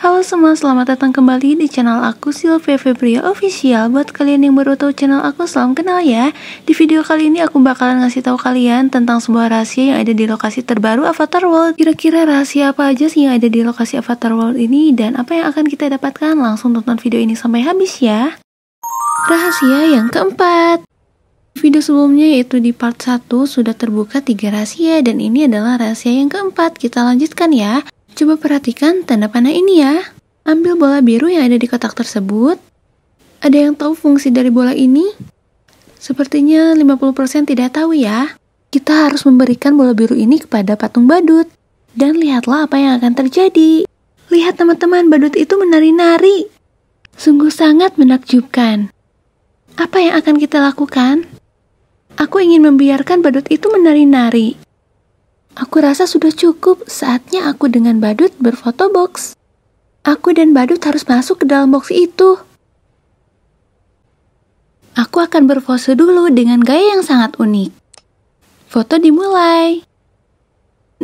Halo semua, selamat datang kembali di channel aku Silvia Febria Official. Buat kalian yang baru tahu channel aku, salam kenal ya. Di video kali ini aku bakalan ngasih tahu kalian tentang sebuah rahasia yang ada di lokasi terbaru Avatar World. Kira-kira rahasia apa aja sih yang ada di lokasi Avatar World ini dan apa yang akan kita dapatkan? Langsung tonton video ini sampai habis ya. Rahasia yang keempat. Video sebelumnya yaitu di part 1 sudah terbuka tiga rahasia dan ini adalah rahasia yang keempat. Kita lanjutkan ya. Coba perhatikan tanda panah ini ya. Ambil bola biru yang ada di kotak tersebut. Ada yang tahu fungsi dari bola ini? Sepertinya 50% tidak tahu ya. Kita harus memberikan bola biru ini kepada patung badut. Dan lihatlah apa yang akan terjadi. Lihat teman-teman, badut itu menari-nari. Sungguh sangat menakjubkan. Apa yang akan kita lakukan? Aku ingin membiarkan badut itu menari-nari. Aku rasa sudah cukup saatnya aku dengan Badut berfoto box. Aku dan Badut harus masuk ke dalam box itu. Aku akan berfoto dulu dengan gaya yang sangat unik. Foto dimulai.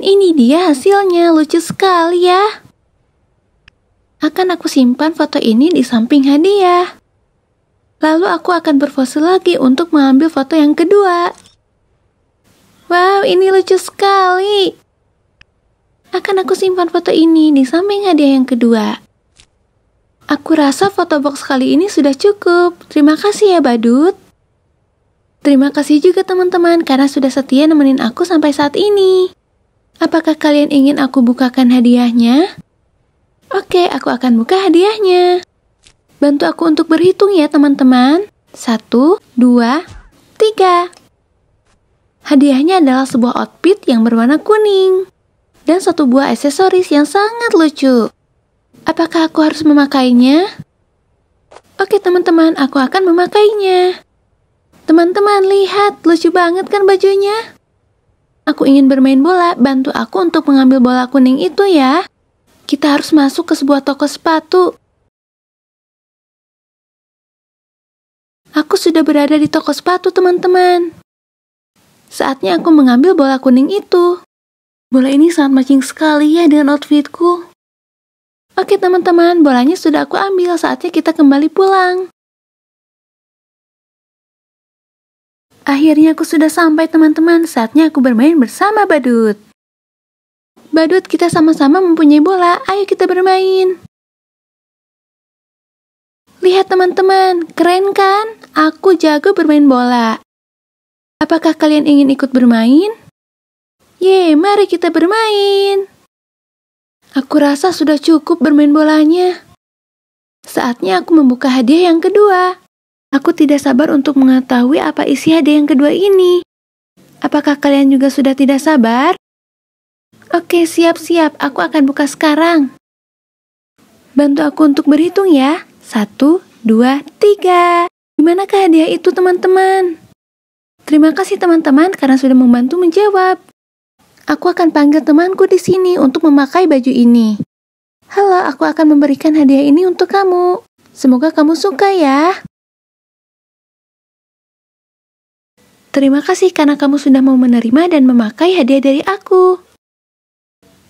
Ini dia hasilnya, lucu sekali ya. Akan aku simpan foto ini di samping hadiah. Lalu aku akan berfoto lagi untuk mengambil foto yang kedua. Wow, ini lucu sekali. Akan aku simpan foto ini di samping hadiah yang kedua. Aku rasa foto box kali ini sudah cukup. Terima kasih ya, Badut. Terima kasih juga teman-teman karena sudah setia nemenin aku sampai saat ini. Apakah kalian ingin aku bukakan hadiahnya? Oke, aku akan buka hadiahnya. Bantu aku untuk berhitung ya, teman-teman. Satu, dua, tiga. Hadiahnya adalah sebuah outfit yang berwarna kuning dan satu buah aksesoris yang sangat lucu. Apakah aku harus memakainya? Oke teman-teman, aku akan memakainya. Teman-teman, lihat, lucu banget kan bajunya? Aku ingin bermain bola, bantu aku untuk mengambil bola kuning itu ya. Kita harus masuk ke sebuah toko sepatu. Aku sudah berada di toko sepatu, teman-teman. Saatnya aku mengambil bola kuning itu. Bola ini sangat matching sekali ya dengan outfitku. Oke teman-teman, bolanya sudah aku ambil. Saatnya kita kembali pulang. Akhirnya aku sudah sampai teman-teman, saatnya aku bermain bersama Badut. Badut, kita sama-sama mempunyai bola, ayo kita bermain. Lihat teman-teman, keren kan? Aku jago bermain bola. Apakah kalian ingin ikut bermain? Ye, mari kita bermain. Aku rasa sudah cukup bermain bolanya. Saatnya aku membuka hadiah yang kedua. Aku tidak sabar untuk mengetahui apa isi hadiah yang kedua ini. Apakah kalian juga sudah tidak sabar? Oke, siap-siap. Aku akan buka sekarang. Bantu aku untuk berhitung ya. Satu, dua, tiga. Gimana hadiah itu, teman-teman? Terima kasih teman-teman karena sudah membantu menjawab. Aku akan panggil temanku di sini untuk memakai baju ini. Halo, aku akan memberikan hadiah ini untuk kamu. Semoga kamu suka ya. Terima kasih karena kamu sudah mau menerima dan memakai hadiah dari aku.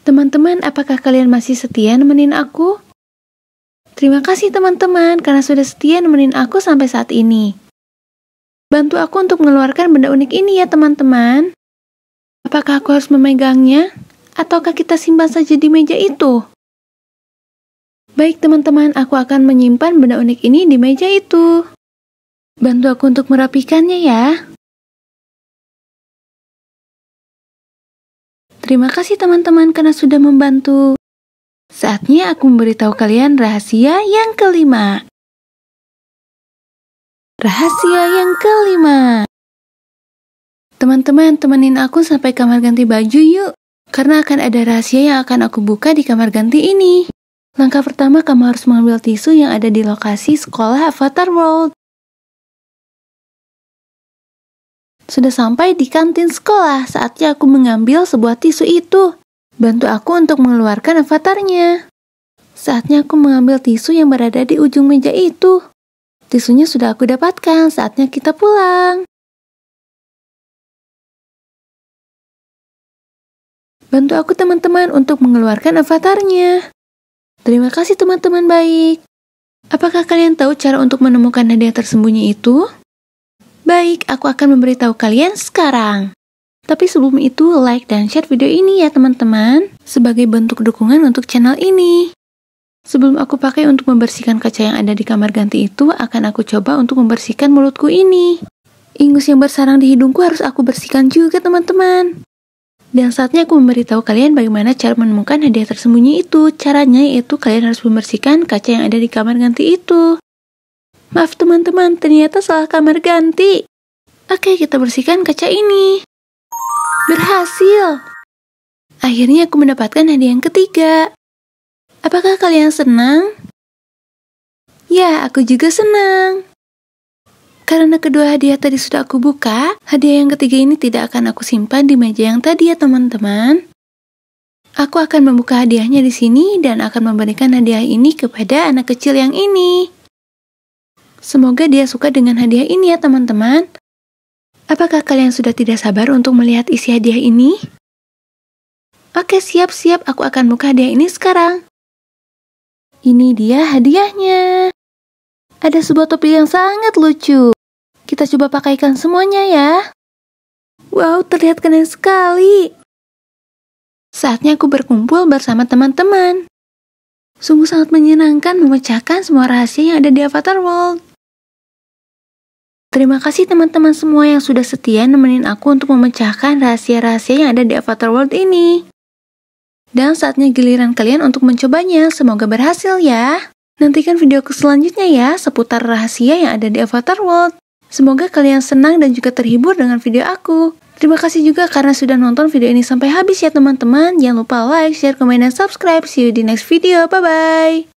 Teman-teman, apakah kalian masih setia nemenin aku? Terima kasih teman-teman karena sudah setia nemenin aku sampai saat ini. Bantu aku untuk mengeluarkan benda unik ini ya teman-teman. Apakah aku harus memegangnya? Ataukah kita simpan saja di meja itu? Baik teman-teman, aku akan menyimpan benda unik ini di meja itu. Bantu aku untuk merapikannya ya. Terima kasih teman-teman karena sudah membantu. Saatnya aku memberitahu kalian rahasia yang kelima. Rahasia yang kelima. Teman-teman, temenin aku sampai kamar ganti baju yuk. Karena akan ada rahasia yang akan aku buka di kamar ganti ini. Langkah pertama, kamu harus mengambil tisu yang ada di lokasi sekolah Avatar World. Sudah sampai di kantin sekolah, saatnya aku mengambil sebuah tisu itu. Bantu aku untuk mengeluarkan avatarnya. Saatnya aku mengambil tisu yang berada di ujung meja itu. Tisunya sudah aku dapatkan, saatnya kita pulang. Bantu aku teman-teman untuk mengeluarkan avatarnya. Terima kasih teman-teman baik. Apakah kalian tahu cara untuk menemukan hadiah tersembunyi itu? Baik, aku akan memberitahu kalian sekarang. Tapi sebelum itu, like dan share video ini ya teman-teman, sebagai bentuk dukungan untuk channel ini. Sebelum aku pakai untuk membersihkan kaca yang ada di kamar ganti itu, akan aku coba untuk membersihkan mulutku ini. Ingus yang bersarang di hidungku harus aku bersihkan juga, teman-teman. Dan saatnya aku memberitahu kalian bagaimana cara menemukan hadiah tersembunyi itu. Caranya yaitu kalian harus membersihkan kaca yang ada di kamar ganti itu. Maaf teman-teman, ternyata salah kamar ganti. Oke, kita bersihkan kaca ini. Berhasil! Akhirnya aku mendapatkan hadiah yang ketiga. Apakah kalian senang? Ya, aku juga senang. Karena kedua hadiah tadi sudah aku buka, hadiah yang ketiga ini tidak akan aku simpan di meja yang tadi ya teman-teman. Aku akan membuka hadiahnya di sini dan akan memberikan hadiah ini kepada anak kecil yang ini. Semoga dia suka dengan hadiah ini ya teman-teman. Apakah kalian sudah tidak sabar untuk melihat isi hadiah ini? Oke siap-siap aku akan buka hadiah ini sekarang. Ini dia hadiahnya. Ada sebuah topi yang sangat lucu. Kita coba pakaikan semuanya ya. Wow, terlihat keren sekali. Saatnya aku berkumpul bersama teman-teman. Sungguh sangat menyenangkan memecahkan semua rahasia yang ada di Avatar World. Terima kasih teman-teman semua yang sudah setia nemenin aku untuk memecahkan rahasia-rahasia yang ada di Avatar World ini. Dan saatnya giliran kalian untuk mencobanya, semoga berhasil ya. Nantikan video selanjutnya ya seputar rahasia yang ada di Avatar World. Semoga kalian senang dan juga terhibur dengan video aku. Terima kasih juga karena sudah nonton video ini sampai habis ya teman-teman. Jangan lupa like, share, komen, dan subscribe. See you di next video. Bye-bye.